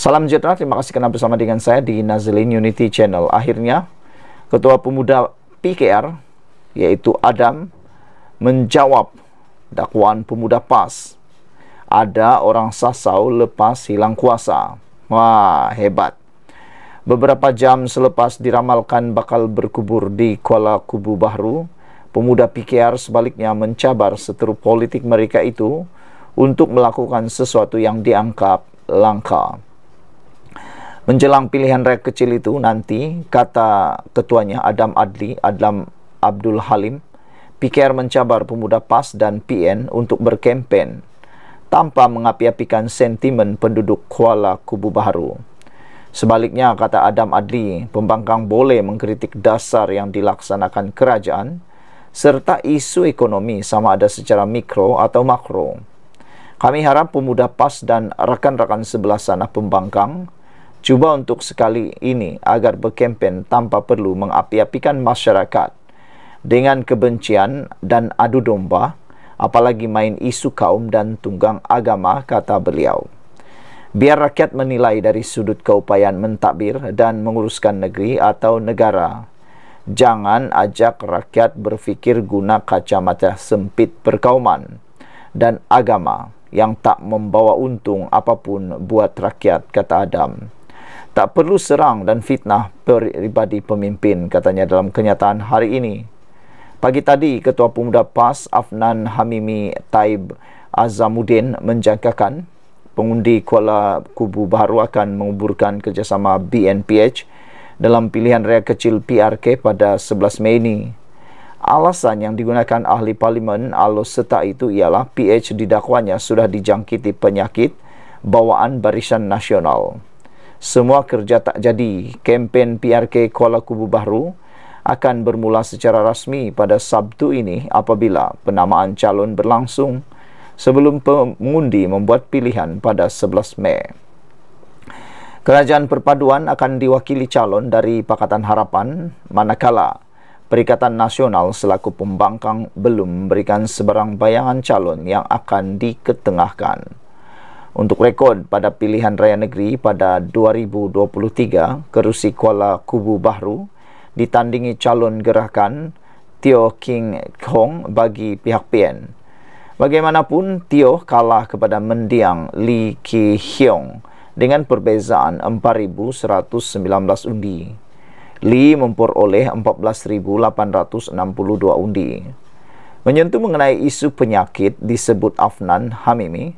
Salam sejahtera, terima kasih kerana bersama dengan saya di Nazilin Unity Channel. Akhirnya, Ketua Pemuda PKR, yaitu Adam, menjawab dakwaan pemuda PAS. Ada orang sasau lepas hilang kuasa. Wah, hebat. Beberapa jam selepas diramalkan bakal berkubur di Kuala Kubu Bahru, pemuda PKR sebaliknya mencabar seteru politik mereka itu untuk melakukan sesuatu yang dianggap langkah. Menjelang pilihan rakyat kecil itu nanti, kata ketuanya Adam Adli, Adam Abdul Halim, PKR mencabar pemuda PAS dan PN untuk berkempen tanpa mengapi-apikan sentimen penduduk Kuala Kubu Baharu. Sebaliknya, kata Adam Adli, pembangkang boleh mengkritik dasar yang dilaksanakan kerajaan serta isu ekonomi sama ada secara mikro atau makro. Kami harap pemuda PAS dan rakan-rakan sebelah sana pembangkang Cuba untuk sekali ini agar berkempen tanpa perlu mengapi-apikan masyarakat dengan kebencian dan adu domba, apalagi main isu kaum dan tunggang agama, kata beliau. Biar rakyat menilai dari sudut keupayaan mentadbir dan menguruskan negeri atau negara. Jangan ajak rakyat berfikir guna kacamata sempit perkauman dan agama yang tak membawa untung apapun buat rakyat, kata Adam tak perlu serang dan fitnah peribadi pemimpin katanya dalam kenyataan hari ini pagi tadi ketua pemuda PAS Afnan Hamimi Taib Azamuddin menjangkakan pengundi Kuala Kubu Baru akan menguburkan kerjasama BNPH dalam pilihan raya kecil PRK pada 11 Mei ini. Alasan yang digunakan ahli parlimen Alus Seta itu ialah PH didakwanya sudah dijangkiti penyakit bawaan barisan nasional semua kerja tak jadi kempen PRK Kuala Kubu Baru akan bermula secara rasmi pada Sabtu ini apabila penamaan calon berlangsung sebelum pengundi membuat pilihan pada 11 Mei. Kerajaan Perpaduan akan diwakili calon dari Pakatan Harapan manakala Perikatan Nasional selaku pembangkang belum memberikan sebarang bayangan calon yang akan diketengahkan untuk rekod pada pilihan raya negeri pada 2023 kerusi Kuala Kubu Bahru ditandingi calon gerakan Tio King Hong bagi pihak PN. Bagaimanapun, Tio kalah kepada mendiang Li Ki Hyong dengan perbezaan 4,119 undi. Li memperoleh 14,862 undi. Menyentuh mengenai isu penyakit disebut Afnan Hamimi,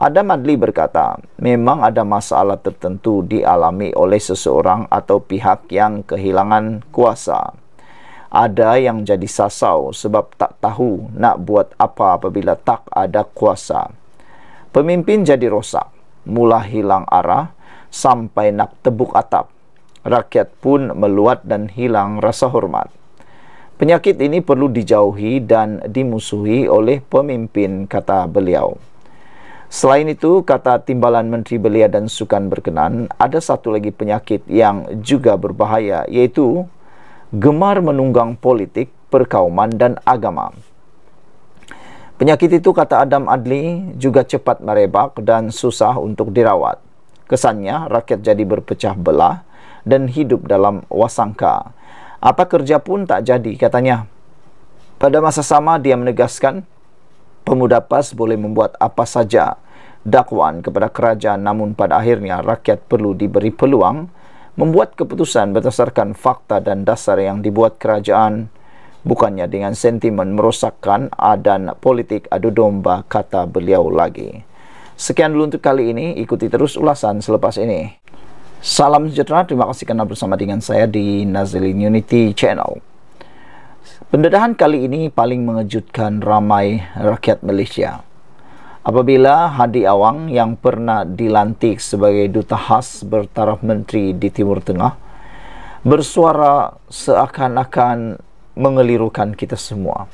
Adam Adli berkata, memang ada masalah tertentu dialami oleh seseorang atau pihak yang kehilangan kuasa. Ada yang jadi sasau sebab tak tahu nak buat apa apabila tak ada kuasa. Pemimpin jadi rosak, mula hilang arah sampai nak tebuk atap. Rakyat pun meluat dan hilang rasa hormat. Penyakit ini perlu dijauhi dan dimusuhi oleh pemimpin, kata beliau. Selain itu, kata timbalan Menteri Belia dan Sukan berkenan, ada satu lagi penyakit yang juga berbahaya, yaitu gemar menunggang politik, perkauman dan agama. Penyakit itu, kata Adam Adli, juga cepat merebak dan susah untuk dirawat. Kesannya, rakyat jadi berpecah belah dan hidup dalam wasangka. Apa kerja pun tak jadi, katanya. Pada masa sama, dia menegaskan, pemuda PAS boleh membuat apa saja dakwaan kepada kerajaan namun pada akhirnya rakyat perlu diberi peluang membuat keputusan berdasarkan fakta dan dasar yang dibuat kerajaan bukannya dengan sentimen merosakkan adan politik adu domba kata beliau lagi. Sekian dulu untuk kali ini, ikuti terus ulasan selepas ini. Salam sejahtera, terima kasih kerana bersama dengan saya di Nazilin Unity Channel. Pendedahan kali ini paling mengejutkan ramai rakyat Malaysia. Apabila Hadi Awang yang pernah dilantik sebagai duta khas bertaraf menteri di Timur Tengah bersuara seakan-akan mengelirukan kita semua.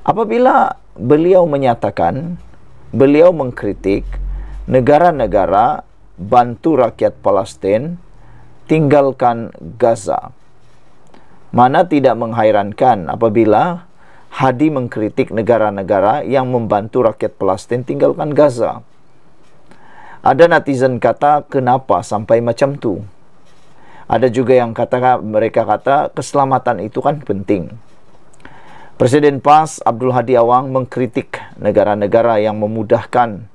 Apabila beliau menyatakan beliau mengkritik negara-negara bantu rakyat Palestin tinggalkan Gaza. Mana tidak menghairankan apabila Hadi mengkritik negara-negara yang membantu rakyat Palestin tinggalkan Gaza. Ada netizen kata kenapa sampai macam tu. Ada juga yang kata mereka kata keselamatan itu kan penting. Presiden PAS Abdul Hadi Awang mengkritik negara-negara yang memudahkan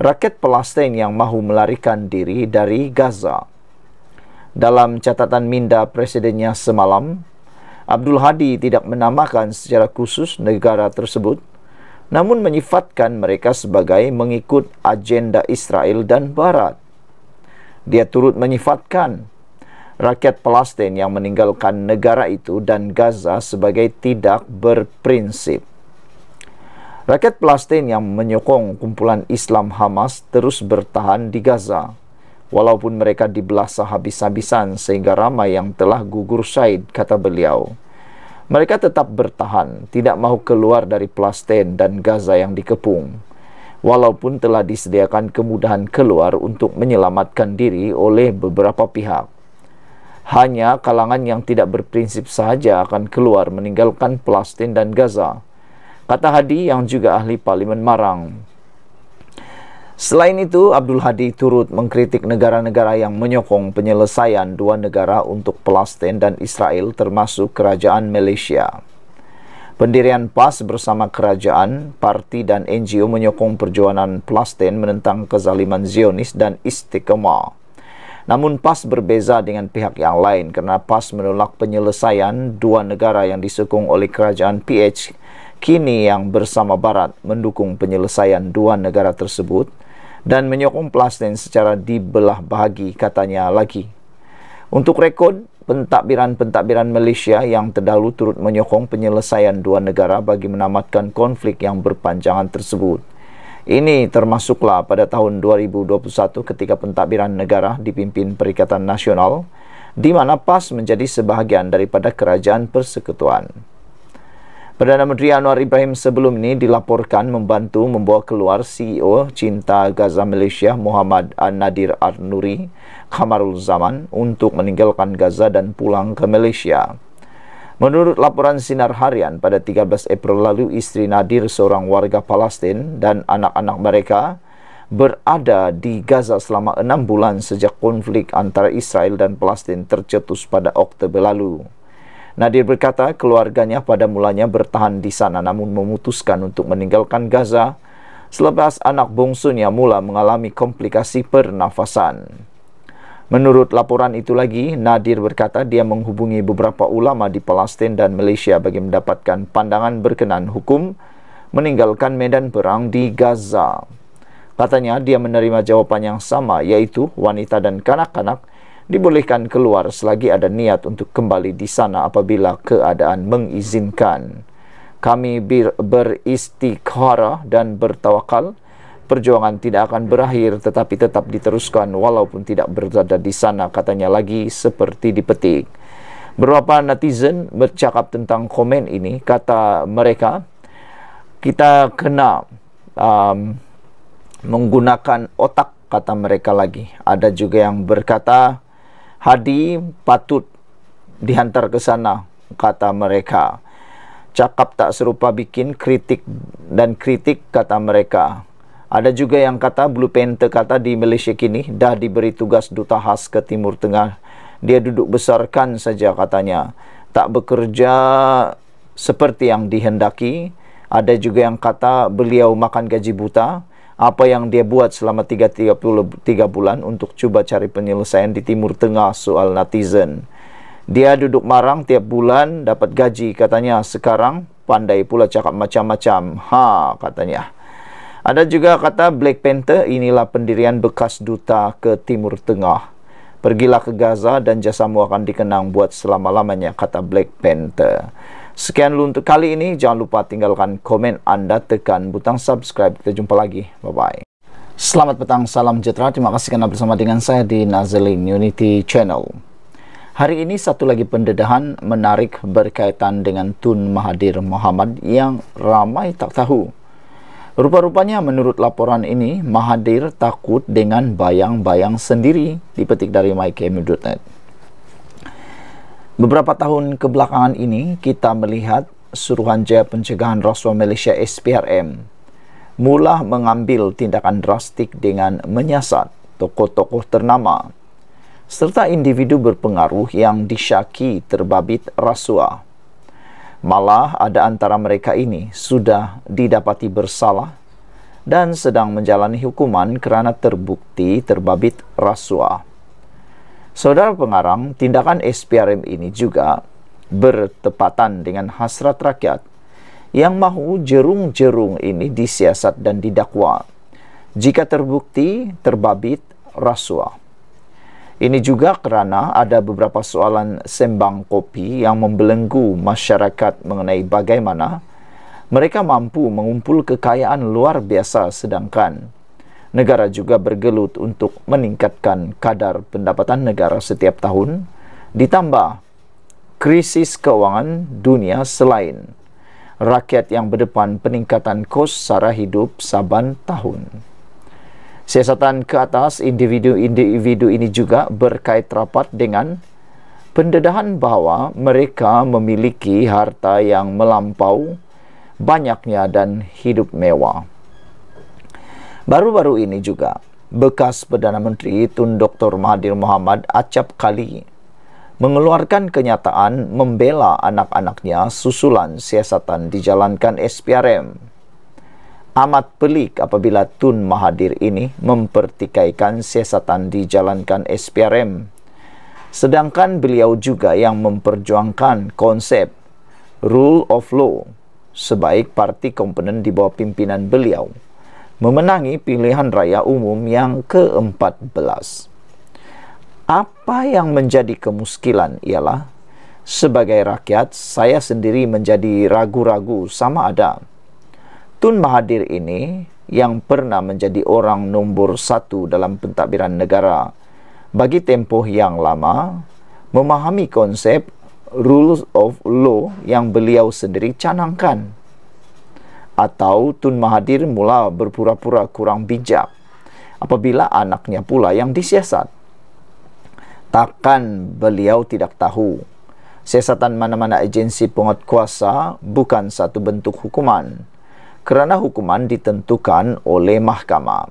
rakyat Palestin yang mahu melarikan diri dari Gaza dalam catatan minda presidennya semalam. Abdul Hadi tidak menamakan secara khusus negara tersebut, namun menyifatkan mereka sebagai mengikut agenda Israel dan Barat. Dia turut menyifatkan rakyat Palestin yang meninggalkan negara itu dan Gaza sebagai tidak berprinsip. Rakyat Palestin yang menyokong kumpulan Islam Hamas terus bertahan di Gaza walaupun mereka dibelasah habis-habisan sehingga ramai yang telah gugur syahid kata beliau mereka tetap bertahan tidak mahu keluar dari Palestin dan Gaza yang dikepung walaupun telah disediakan kemudahan keluar untuk menyelamatkan diri oleh beberapa pihak hanya kalangan yang tidak berprinsip sahaja akan keluar meninggalkan Palestin dan Gaza kata Hadi yang juga ahli parlimen Marang Selain itu, Abdul Hadi turut mengkritik negara-negara yang menyokong penyelesaian dua negara untuk Palestin dan Israel termasuk kerajaan Malaysia. Pendirian PAS bersama kerajaan, parti dan NGO menyokong perjuangan Palestin menentang kezaliman Zionis dan Istiqomah. Namun PAS berbeza dengan pihak yang lain kerana PAS menolak penyelesaian dua negara yang disokong oleh kerajaan PH kini yang bersama Barat mendukung penyelesaian dua negara tersebut dan menyokong Palestin secara dibelah bahagi katanya lagi. Untuk rekod, pentadbiran-pentadbiran Malaysia yang terdahulu turut menyokong penyelesaian dua negara bagi menamatkan konflik yang berpanjangan tersebut. Ini termasuklah pada tahun 2021 ketika pentadbiran negara dipimpin Perikatan Nasional di mana PAS menjadi sebahagian daripada Kerajaan Persekutuan. Perdana Menteri Anwar Ibrahim sebelum ini dilaporkan membantu membawa keluar CEO Cinta Gaza Malaysia Muhammad Nadir Arnuri Kamarul Zaman untuk meninggalkan Gaza dan pulang ke Malaysia. Menurut laporan Sinar Harian, pada 13 April lalu istri Nadir seorang warga Palestin dan anak-anak mereka berada di Gaza selama enam bulan sejak konflik antara Israel dan Palestin tercetus pada Oktober lalu. Nadir berkata keluarganya pada mulanya bertahan di sana namun memutuskan untuk meninggalkan Gaza selepas anak bungsunya mula mengalami komplikasi pernafasan. Menurut laporan itu lagi, Nadir berkata dia menghubungi beberapa ulama di Palestin dan Malaysia bagi mendapatkan pandangan berkenan hukum meninggalkan medan perang di Gaza. Katanya dia menerima jawapan yang sama yaitu wanita dan kanak-kanak dibolehkan keluar selagi ada niat untuk kembali di sana apabila keadaan mengizinkan. Kami beristikhara dan bertawakal. Perjuangan tidak akan berakhir tetapi tetap diteruskan walaupun tidak berada di sana katanya lagi seperti dipetik. beberapa netizen bercakap tentang komen ini kata mereka kita kena um, menggunakan otak kata mereka lagi ada juga yang berkata Hadi patut dihantar ke sana, kata mereka. Cakap tak serupa bikin kritik dan kritik, kata mereka. Ada juga yang kata Blue Panther kata di Malaysia kini dah diberi tugas duta khas ke Timur Tengah. Dia duduk besarkan saja katanya. Tak bekerja seperti yang dihendaki. Ada juga yang kata beliau makan gaji buta apa yang dia buat selama 3 bulan untuk cuba cari penyelesaian di Timur Tengah soal netizen. Dia duduk marang tiap bulan dapat gaji katanya sekarang pandai pula cakap macam-macam. Ha katanya. Ada juga kata Black Panther inilah pendirian bekas duta ke Timur Tengah. Pergilah ke Gaza dan jasamu akan dikenang buat selama-lamanya kata Black Panther. Sekian dulu untuk kali ini. Jangan lupa tinggalkan komen anda, tekan butang subscribe. Kita jumpa lagi. Bye-bye. Selamat petang, salam sejahtera. Terima kasih kerana bersama dengan saya di Nazlin Unity Channel. Hari ini satu lagi pendedahan menarik berkaitan dengan Tun Mahathir Mohamad yang ramai tak tahu. Rupa-rupanya menurut laporan ini, Mahathir takut dengan bayang-bayang sendiri dipetik dari mycam.net. Beberapa tahun kebelakangan ini, kita melihat Suruhanjaya Pencegahan Rasuah Malaysia SPRM mula mengambil tindakan drastik dengan menyiasat tokoh-tokoh ternama serta individu berpengaruh yang disyaki terbabit rasuah. Malah ada antara mereka ini sudah didapati bersalah dan sedang menjalani hukuman kerana terbukti terbabit rasuah. Saudara pengarang, tindakan SPRM ini juga bertepatan dengan hasrat rakyat yang mahu jerung-jerung ini disiasat dan didakwa jika terbukti terbabit rasuah. Ini juga kerana ada beberapa soalan sembang kopi yang membelenggu masyarakat mengenai bagaimana mereka mampu mengumpul kekayaan luar biasa sedangkan Negara juga bergelut untuk meningkatkan kadar pendapatan negara setiap tahun, ditambah krisis keuangan dunia selain rakyat yang berdepan peningkatan kos sara hidup saban tahun. Siasatan ke atas individu-individu ini juga berkait rapat dengan pendedahan bahawa mereka memiliki harta yang melampau banyaknya dan hidup mewah. Baru-baru ini juga, bekas Perdana Menteri Tun Dr. Mahathir Mohamad acap kali mengeluarkan kenyataan membela anak-anaknya susulan siasatan dijalankan SPRM. Amat pelik apabila Tun Mahathir ini mempertikaikan siasatan dijalankan SPRM. Sedangkan beliau juga yang memperjuangkan konsep rule of law sebaik parti komponen di bawah pimpinan beliau memenangi pilihan raya umum yang ke-14. Apa yang menjadi kemuskilan ialah sebagai rakyat saya sendiri menjadi ragu-ragu sama ada Tun Mahathir ini yang pernah menjadi orang nombor satu dalam pentadbiran negara bagi tempoh yang lama memahami konsep rules of law yang beliau sendiri canangkan atau Tun Mahathir mula berpura-pura kurang bijak apabila anaknya pula yang disiasat. Takkan beliau tidak tahu. Siasatan mana-mana agensi penguat kuasa bukan satu bentuk hukuman kerana hukuman ditentukan oleh mahkamah.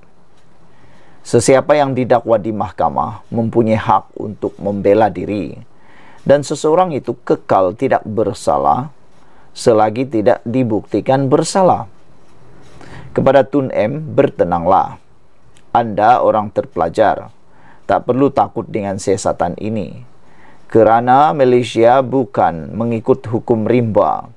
Sesiapa yang didakwa di mahkamah mempunyai hak untuk membela diri dan seseorang itu kekal tidak bersalah selagi tidak dibuktikan bersalah. Kepada Tun M, bertenanglah. Anda orang terpelajar. Tak perlu takut dengan siasatan ini. Kerana Malaysia bukan mengikut hukum rimba.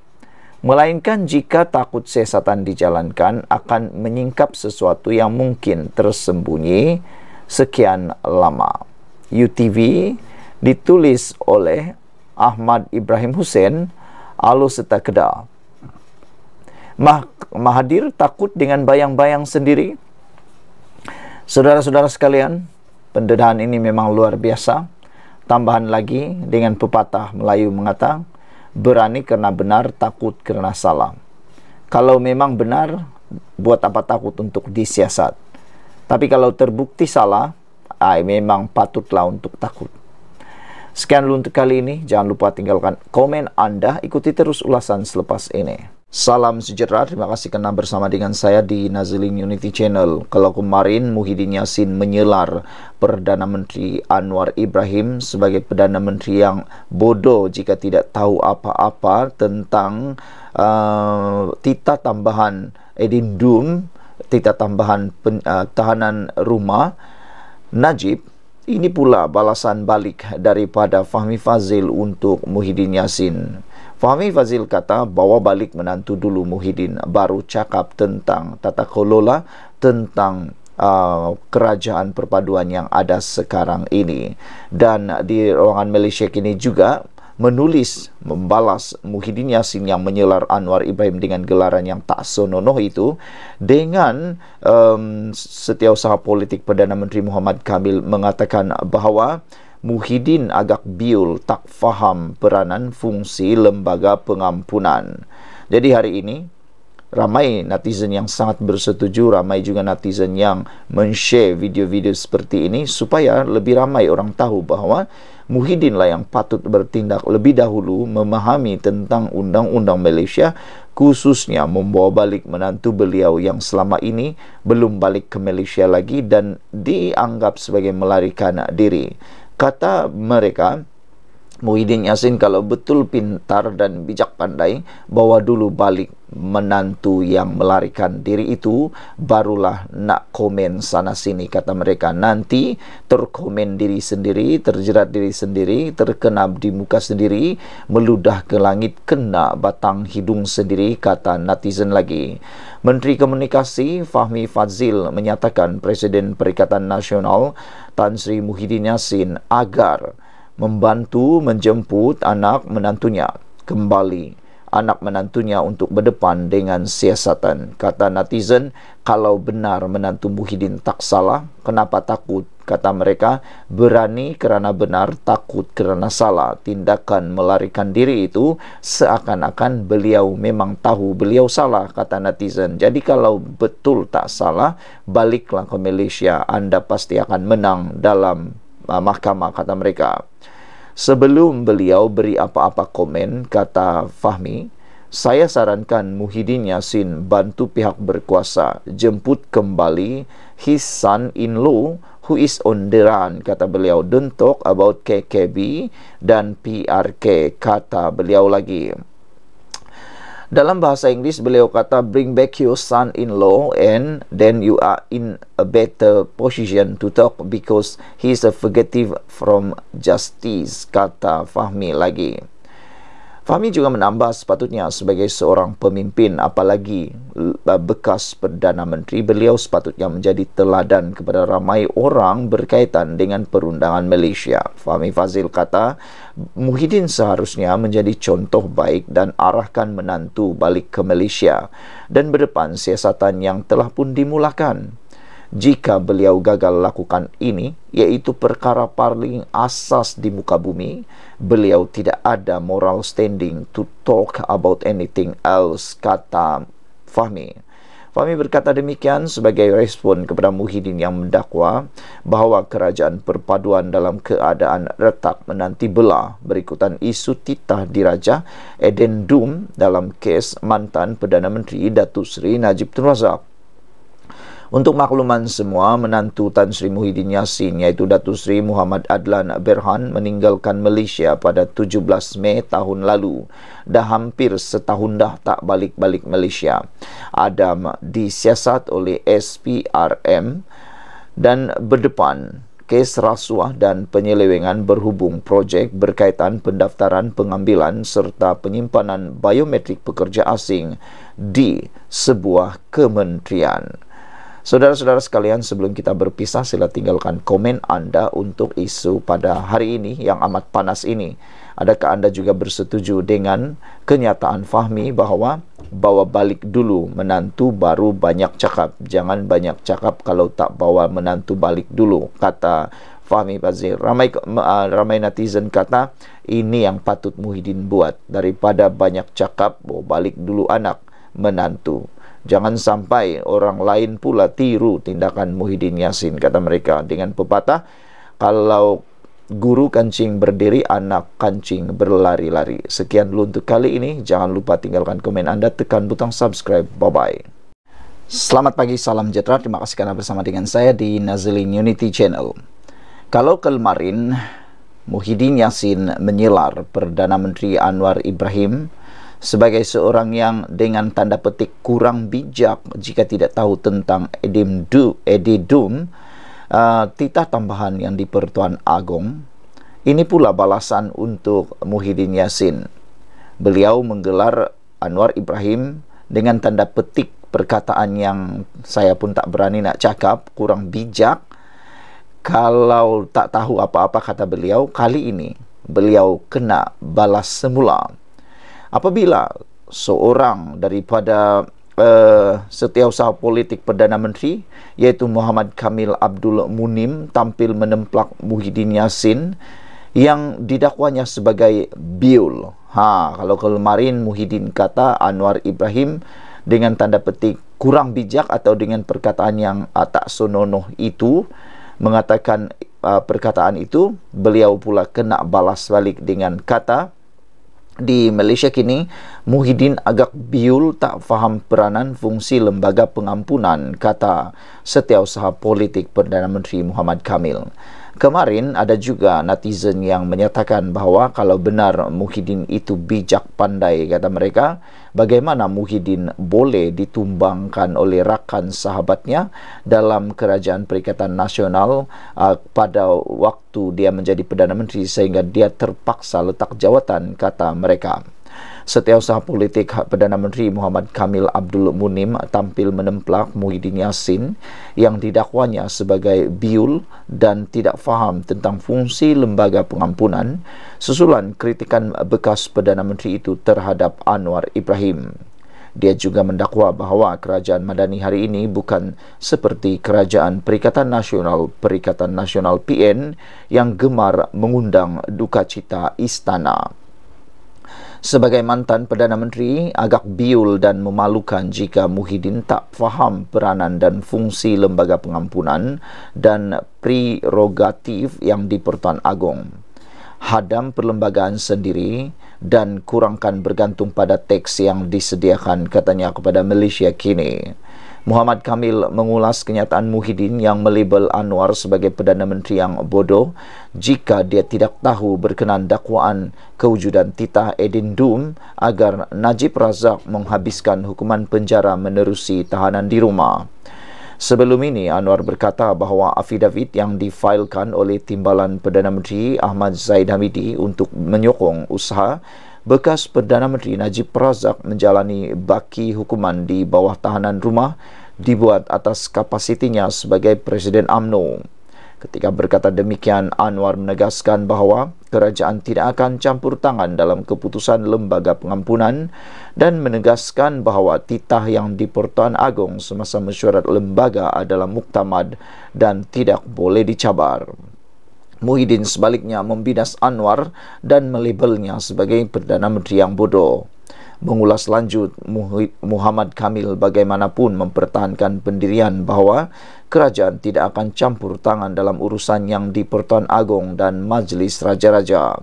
Melainkan jika takut siasatan dijalankan akan menyingkap sesuatu yang mungkin tersembunyi sekian lama. UTV ditulis oleh Ahmad Ibrahim Hussein alus serta kedal. Mah Mahadir takut dengan bayang-bayang sendiri. Saudara-saudara sekalian, pendedahan ini memang luar biasa. Tambahan lagi dengan pepatah Melayu mengata, berani kerana benar, takut kerana salah. Kalau memang benar, buat apa takut untuk disiasat. Tapi kalau terbukti salah, ay, memang patutlah untuk takut. Sekian dulu untuk kali ini. Jangan lupa tinggalkan komen Anda. Ikuti terus ulasan selepas ini. Salam sejahtera. Terima kasih kerana bersama dengan saya di Nazilin Unity Channel. Kalau kemarin Muhyiddin Yassin menyelar Perdana Menteri Anwar Ibrahim sebagai Perdana Menteri yang bodoh jika tidak tahu apa-apa tentang uh, tita tambahan Edindum, tita tambahan pen, uh, tahanan rumah, Najib ini pula balasan balik daripada Fahmi Fazil untuk Muhyiddin Yassin. Fahmi Fazil kata bawa balik menantu dulu Muhyiddin baru cakap tentang tata kelola tentang uh, kerajaan perpaduan yang ada sekarang ini. Dan di ruangan Malaysia kini juga menulis membalas Muhyiddin Yassin yang menyelar Anwar Ibrahim dengan gelaran yang tak senonoh itu dengan um, setiausaha politik Perdana Menteri Muhammad Kamil mengatakan bahawa Muhyiddin agak biul tak faham peranan fungsi lembaga pengampunan. Jadi hari ini ramai netizen yang sangat bersetuju, ramai juga netizen yang men-share video-video seperti ini supaya lebih ramai orang tahu bahawa Muhyiddin lah yang patut bertindak lebih dahulu memahami tentang undang-undang Malaysia khususnya membawa balik menantu beliau yang selama ini belum balik ke Malaysia lagi dan dianggap sebagai melarikan diri. Kata mereka, Muhyiddin Yassin kalau betul pintar dan bijak pandai bawa dulu balik menantu yang melarikan diri itu barulah nak komen sana sini kata mereka nanti terkomen diri sendiri terjerat diri sendiri terkena di muka sendiri meludah ke langit kena batang hidung sendiri kata netizen lagi Menteri Komunikasi Fahmi Fazil menyatakan Presiden Perikatan Nasional Tan Sri Muhyiddin Yassin agar membantu menjemput anak menantunya kembali anak menantunya untuk berdepan dengan siasatan. Kata netizen, kalau benar menantu Muhyiddin tak salah, kenapa takut? Kata mereka, berani kerana benar, takut kerana salah. Tindakan melarikan diri itu seakan-akan beliau memang tahu beliau salah, kata netizen. Jadi kalau betul tak salah, baliklah ke Malaysia, anda pasti akan menang dalam uh, mahkamah kata mereka sebelum beliau beri apa-apa komen kata Fahmi saya sarankan Muhyiddin Yassin bantu pihak berkuasa jemput kembali his son in law who is on the run kata beliau don't talk about KKB dan PRK kata beliau lagi dalam bahasa Inggeris beliau kata bring back your son-in-law and then you are in a better position to talk because he is a fugitive from justice kata Fahmi lagi. Fahmi juga menambah sepatutnya sebagai seorang pemimpin apalagi uh, bekas Perdana Menteri beliau sepatutnya menjadi teladan kepada ramai orang berkaitan dengan perundangan Malaysia. Fahmi Fazil kata Muhyiddin seharusnya menjadi contoh baik dan arahkan menantu balik ke Malaysia dan berdepan siasatan yang telah pun dimulakan. Jika beliau gagal lakukan ini, iaitu perkara paling asas di muka bumi, beliau tidak ada moral standing to talk about anything else, kata Fahmi. Pami berkata demikian sebagai respon kepada Muhyiddin yang mendakwa bahawa kerajaan perpaduan dalam keadaan retak menanti bela berikutan isu titah diraja Eden Doom dalam kes mantan Perdana Menteri Datuk Seri Najib Tun Razak. Untuk makluman semua, menantu Tan Sri Muhyiddin Yassin iaitu Datu Sri Muhammad Adlan Berhan meninggalkan Malaysia pada 17 Mei tahun lalu. Dah hampir setahun dah tak balik-balik Malaysia. Adam disiasat oleh SPRM dan berdepan kes rasuah dan penyelewengan berhubung projek berkaitan pendaftaran pengambilan serta penyimpanan biometrik pekerja asing di sebuah kementerian. Saudara-saudara sekalian, sebelum kita berpisah, sila tinggalkan komen Anda untuk isu pada hari ini yang amat panas ini. Adakah Anda juga bersetuju dengan kenyataan Fahmi bahwa bawa balik dulu menantu baru banyak cakap. Jangan banyak cakap kalau tak bawa menantu balik dulu, kata Fahmi Bazir. Ramai, uh, ramai netizen kata ini yang patut Muhyiddin buat daripada banyak cakap bawa balik dulu anak menantu. Jangan sampai orang lain pula tiru tindakan Muhyiddin Yassin, kata mereka dengan pepatah, kalau guru kancing berdiri, anak kancing berlari-lari. Sekian dulu untuk kali ini, jangan lupa tinggalkan komen anda, tekan butang subscribe. Bye-bye. Selamat pagi, salam sejahtera. Terima kasih karena bersama dengan saya di Nazlin Unity Channel. Kalau kemarin Muhyiddin Yassin menyilar Perdana Menteri Anwar Ibrahim, sebagai seorang yang dengan tanda petik kurang bijak jika tidak tahu tentang Edim Du Edidum uh, titah tambahan yang di Pertuan Agong ini pula balasan untuk Muhyiddin Yassin beliau menggelar Anwar Ibrahim dengan tanda petik perkataan yang saya pun tak berani nak cakap kurang bijak kalau tak tahu apa-apa kata beliau kali ini beliau kena balas semula apabila seorang daripada uh, setiausaha politik Perdana Menteri iaitu Muhammad Kamil Abdul Munim tampil menemplak Muhyiddin Yassin yang didakwanya sebagai biul. Ha, kalau kemarin Muhyiddin kata Anwar Ibrahim dengan tanda petik kurang bijak atau dengan perkataan yang uh, tak sononoh itu mengatakan uh, perkataan itu beliau pula kena balas balik dengan kata di Malaysia kini, Muhyiddin agak biul tak faham peranan fungsi lembaga pengampunan, kata setiausaha politik Perdana Menteri Muhammad Kamil. Kemarin ada juga netizen yang menyatakan bahawa kalau benar Muhyiddin itu bijak pandai kata mereka, bagaimana Muhyiddin boleh ditumbangkan oleh rakan sahabatnya dalam Kerajaan Perikatan Nasional uh, pada waktu dia menjadi Perdana Menteri sehingga dia terpaksa letak jawatan kata mereka. Setiausaha politik Perdana Menteri Muhammad Kamil Abdul Munim tampil menemplak Muhyiddin Yassin yang didakwanya sebagai biul dan tidak faham tentang fungsi lembaga pengampunan susulan kritikan bekas Perdana Menteri itu terhadap Anwar Ibrahim. Dia juga mendakwa bahawa kerajaan Madani hari ini bukan seperti kerajaan Perikatan Nasional Perikatan Nasional PN yang gemar mengundang duka cita istana sebagai mantan Perdana Menteri agak biul dan memalukan jika Muhyiddin tak faham peranan dan fungsi lembaga pengampunan dan prerogatif yang di pertuan agung. Hadam perlembagaan sendiri dan kurangkan bergantung pada teks yang disediakan katanya kepada Malaysia kini. Muhammad Kamil mengulas kenyataan Muhyiddin yang melabel Anwar sebagai Perdana Menteri yang bodoh jika dia tidak tahu berkenan dakwaan kewujudan Tita Edin Dum agar Najib Razak menghabiskan hukuman penjara menerusi tahanan di rumah. Sebelum ini, Anwar berkata bahawa afidavit yang difailkan oleh Timbalan Perdana Menteri Ahmad Zaid Hamidi untuk menyokong usaha bekas Perdana Menteri Najib Razak menjalani baki hukuman di bawah tahanan rumah dibuat atas kapasitinya sebagai Presiden AMNO. Ketika berkata demikian, Anwar menegaskan bahawa kerajaan tidak akan campur tangan dalam keputusan lembaga pengampunan dan menegaskan bahawa titah yang di Pertuan Agong semasa mesyuarat lembaga adalah muktamad dan tidak boleh dicabar. Muhyiddin sebaliknya membidas Anwar dan melabelnya sebagai Perdana Menteri yang bodoh mengulas lanjut Muhammad Kamil bagaimanapun mempertahankan pendirian bahawa kerajaan tidak akan campur tangan dalam urusan yang di Pertuan Agong dan Majlis Raja-Raja.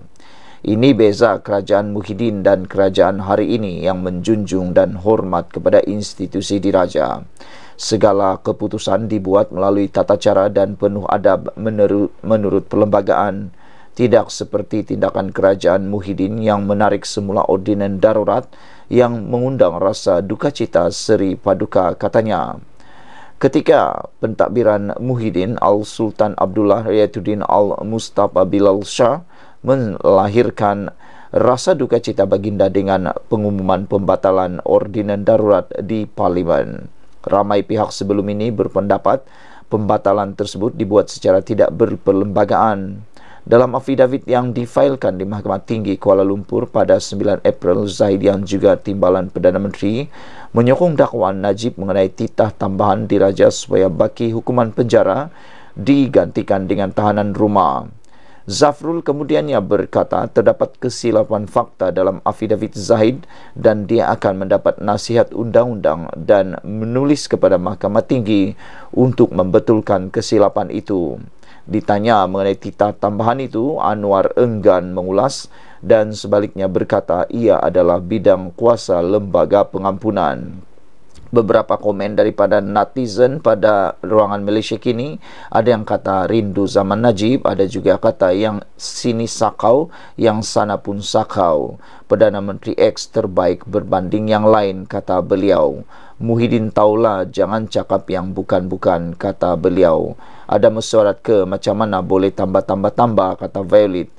Ini beza kerajaan Muhyiddin dan kerajaan hari ini yang menjunjung dan hormat kepada institusi diraja. Segala keputusan dibuat melalui tata cara dan penuh adab menurut, menurut perlembagaan tidak seperti tindakan kerajaan Muhyiddin yang menarik semula ordinan darurat yang mengundang rasa duka cita Seri Paduka katanya. Ketika pentadbiran Muhyiddin Al-Sultan Abdullah Riyatuddin Al-Mustafa Bilal Shah melahirkan rasa duka cita baginda dengan pengumuman pembatalan ordinan darurat di Parlimen. Ramai pihak sebelum ini berpendapat pembatalan tersebut dibuat secara tidak berperlembagaan. Dalam afidavit yang difailkan di Mahkamah Tinggi Kuala Lumpur pada 9 April, Zahid yang juga timbalan Perdana Menteri menyokong dakwaan Najib mengenai titah tambahan diraja supaya baki hukuman penjara digantikan dengan tahanan rumah. Zafrul kemudiannya berkata terdapat kesilapan fakta dalam afidavit Zahid dan dia akan mendapat nasihat undang-undang dan menulis kepada Mahkamah Tinggi untuk membetulkan kesilapan itu. Ditanya mengenai titah tambahan itu, Anwar enggan mengulas dan sebaliknya berkata ia adalah bidang kuasa lembaga pengampunan. Beberapa komen daripada netizen pada ruangan Malaysia kini Ada yang kata rindu zaman Najib Ada juga kata yang sini sakau Yang sana pun sakau Perdana Menteri X terbaik berbanding yang lain kata beliau Muhyiddin taulah jangan cakap yang bukan-bukan kata beliau. Ada mesyuarat ke macam mana boleh tambah-tambah-tambah kata Violet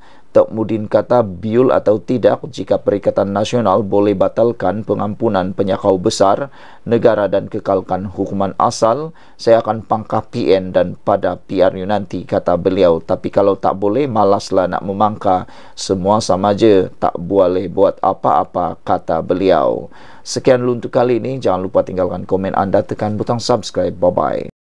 mudin kata biul atau tidak jika Perikatan Nasional boleh batalkan pengampunan penyakau besar negara dan kekalkan hukuman asal, saya akan pangkah PN dan pada PRU nanti, kata beliau. Tapi kalau tak boleh, malaslah nak memangka. Semua sama je, tak boleh buat apa-apa, kata beliau. Sekian luntuk kali ini. Jangan lupa tinggalkan komen anda, tekan butang subscribe. Bye-bye.